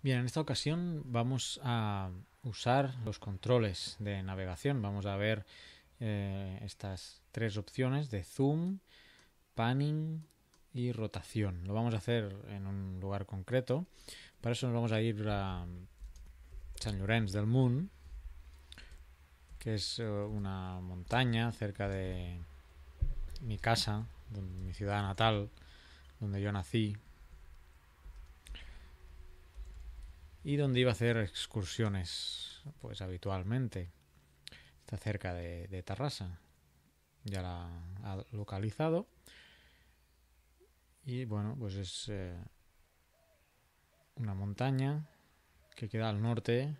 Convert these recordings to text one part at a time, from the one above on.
Bien, en esta ocasión vamos a usar los controles de navegación. Vamos a ver eh, estas tres opciones de zoom, panning y rotación. Lo vamos a hacer en un lugar concreto. Para eso nos vamos a ir a San Llorenç del Moon, que es eh, una montaña cerca de mi casa, mi ciudad natal, donde yo nací, y donde iba a hacer excursiones pues habitualmente. Está cerca de, Tarrasa. Ya la ha localizado. Y bueno, pues es eh, una montaña que queda al norte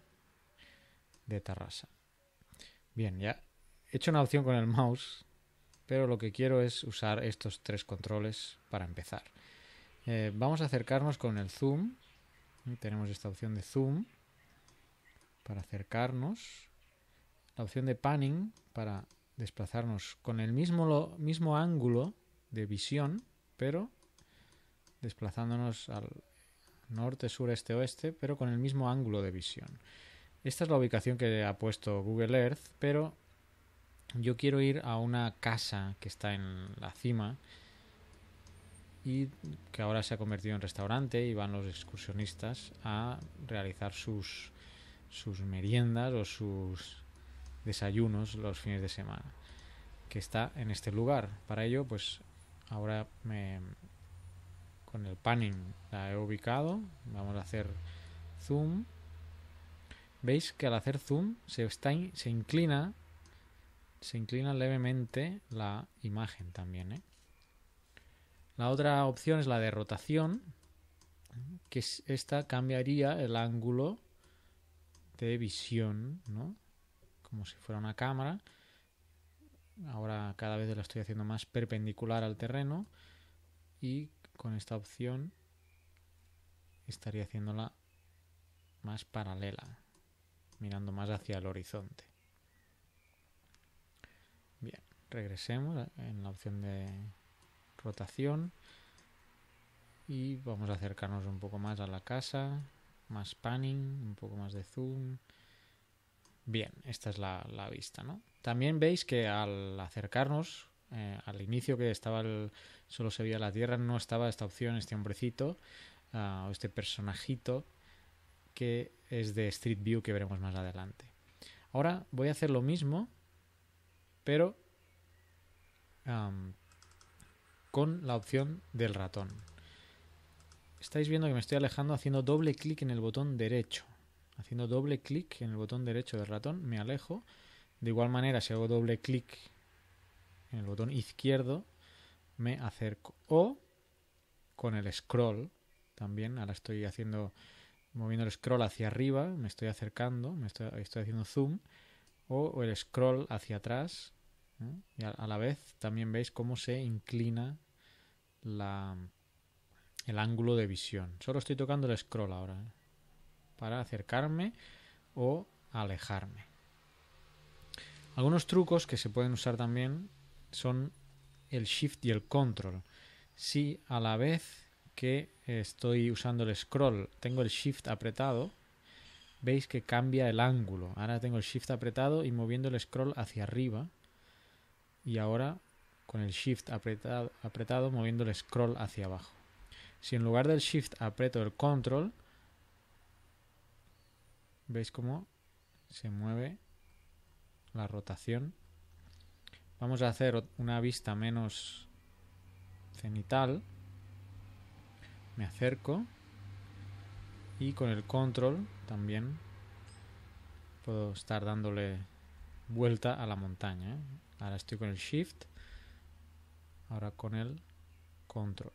de Tarrasa. Bien, ya he hecho una opción con el mouse, pero lo que quiero es usar estos tres controles para empezar. Eh, vamos a acercarnos con el zoom tenemos esta opción de zoom para acercarnos. La opción de panning para desplazarnos con el mismo, mismo ángulo de visión, pero desplazándonos al norte, sur, este, oeste, pero con el mismo ángulo de visión. Esta es la ubicación que ha puesto Google Earth, pero yo quiero ir a una casa que está en la cima y que ahora se ha convertido en restaurante y van los excursionistas a realizar sus, sus meriendas o sus desayunos los fines de semana que está en este lugar para ello pues ahora con el panning la he ubicado vamos a hacer zoom veis que al hacer zoom se, está se inclina se inclina levemente la imagen también eh? La otra opción es la de rotación, que esta cambiaría el ángulo de visión, Como si fuera una cámara. Ahora cada vez la estoy haciendo más perpendicular al terreno y con esta opción estaría haciéndola más paralela, mirando más hacia el horizonte. Bien, regresemos en la opción de rotación y vamos a acercarnos un poco más a la casa, más panning, un poco más de zoom. Bien, esta es la, vista, También veis que al acercarnos, eh, al inicio que estaba solo se veía la Tierra, no estaba esta opción, este hombrecito ah, o este personajito que es de Street View que veremos más adelante. Ahora voy a hacer lo mismo, pero con la opción del ratón. Estáis viendo que me estoy alejando haciendo doble clic en el botón derecho. Haciendo doble clic en el botón derecho del ratón me alejo. De igual manera, si hago doble clic en el botón izquierdo, me acerco. O con el scroll también. Ahora estoy haciendo, moviendo el scroll hacia arriba, me estoy acercando, me estoy, haciendo zoom. o el scroll hacia atrás, y a, la vez también veis cómo se inclina el ángulo de visión. Solo estoy tocando el scroll ahora ¿eh? para acercarme o alejarme. Algunos trucos que se pueden usar también son el shift y el control. Si a la vez que estoy usando el scroll tengo el shift apretado, veis que cambia el ángulo. Ahora tengo el shift apretado y moviendo el scroll hacia arriba y ahora con el shift apretado, apretado moviendo el scroll hacia abajo. Si en lugar del shift aprieto el control, veis cómo se mueve la rotación. Vamos a hacer una vista menos cenital. Me acerco y con el control también puedo estar dándole vuelta a la montaña. ¿eh? Ahora estoy con el Shift. Ahora con el Control.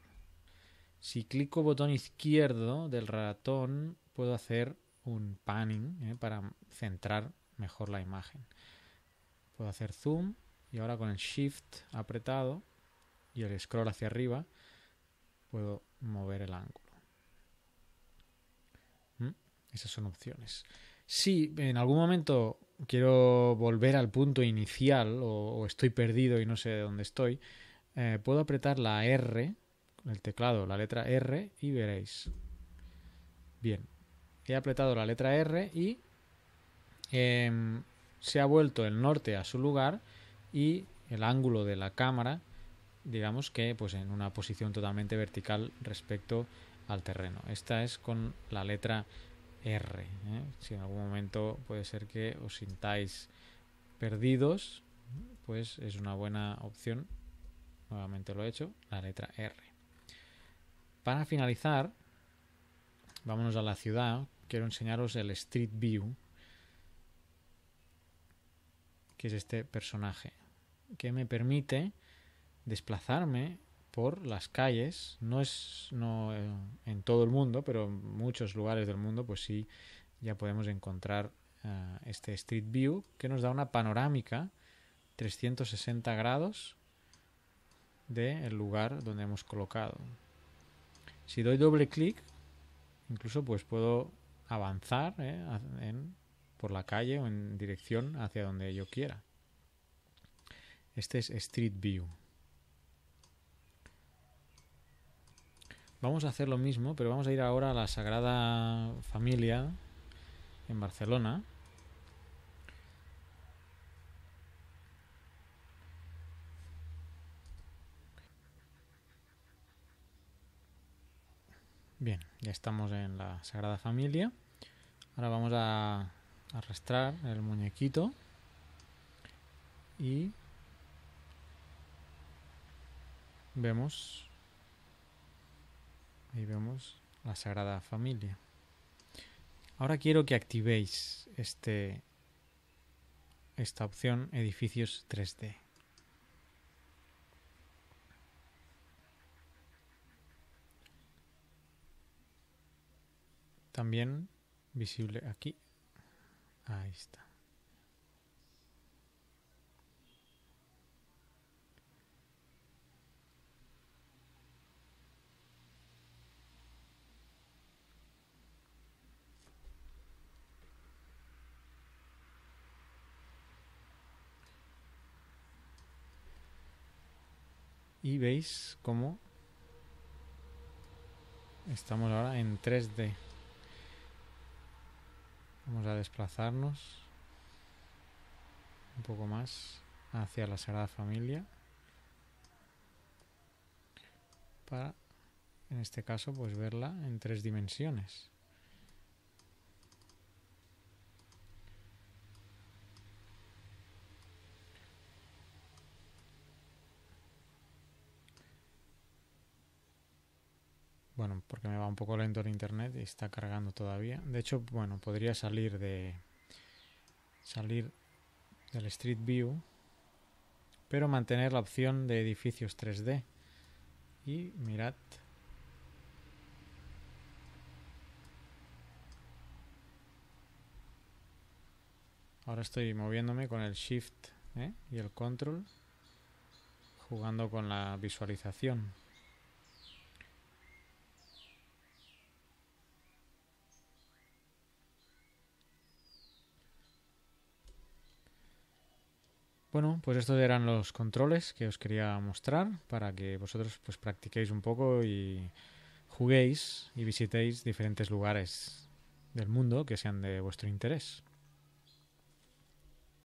Si clico botón izquierdo del ratón, puedo hacer un panning ¿eh? para centrar mejor la imagen. Puedo hacer zoom y ahora con el shift apretado y el scroll hacia arriba puedo mover el ángulo. ¿Mm? Esas son opciones si en algún momento quiero volver al punto inicial o, estoy perdido y no sé dónde estoy, eh, puedo apretar la R, el teclado, la letra R y veréis. Bien, he apretado la letra R y em, se ha vuelto el norte a su lugar y el ángulo de la cámara, digamos que pues en una posición totalmente vertical respecto al terreno. Esta es con la letra R. ¿eh? Si en algún momento puede ser que os sintáis perdidos, pues es una buena opción. Nuevamente lo he hecho, la letra R. Para finalizar, vámonos a la ciudad. Quiero enseñaros el Street View, que es este personaje, que me permite desplazarme por las calles. No es no, eh, en todo el mundo, pero en muchos lugares del mundo, pues sí, ya podemos encontrar eh, este Street View que nos da una panorámica 360 grados del lugar donde hemos colocado. Si doy doble clic, incluso pues puedo avanzar eh, por la calle o en dirección hacia donde yo quiera. Este es Street View. Vamos a hacer lo mismo, pero vamos a ir ahora a la Sagrada Familia en Barcelona. Bien, ya estamos en la Sagrada Familia. Ahora vamos a arrastrar el muñequito y vemos Ahí vemos la Sagrada Familia. Ahora quiero que activéis este, esta opción Edificios 3D. También visible aquí. Ahí está. y veis cómo estamos ahora en 3D. Vamos a desplazarnos un poco más hacia la Sagrada Familia para, en este caso, pues verla en tres dimensiones. bueno, porque me va un poco lento el internet y está cargando todavía. De hecho, bueno, podría salir de salir del Street View, pero mantener la opción de edificios 3D. Y mirad Ahora estoy moviéndome con el Shift ¿eh? y el Control, jugando con la visualización. Bueno, pues estos eran los controles que os quería mostrar para que vosotros pues practiquéis un poco y juguéis y visitéis diferentes lugares del mundo que sean de vuestro interés.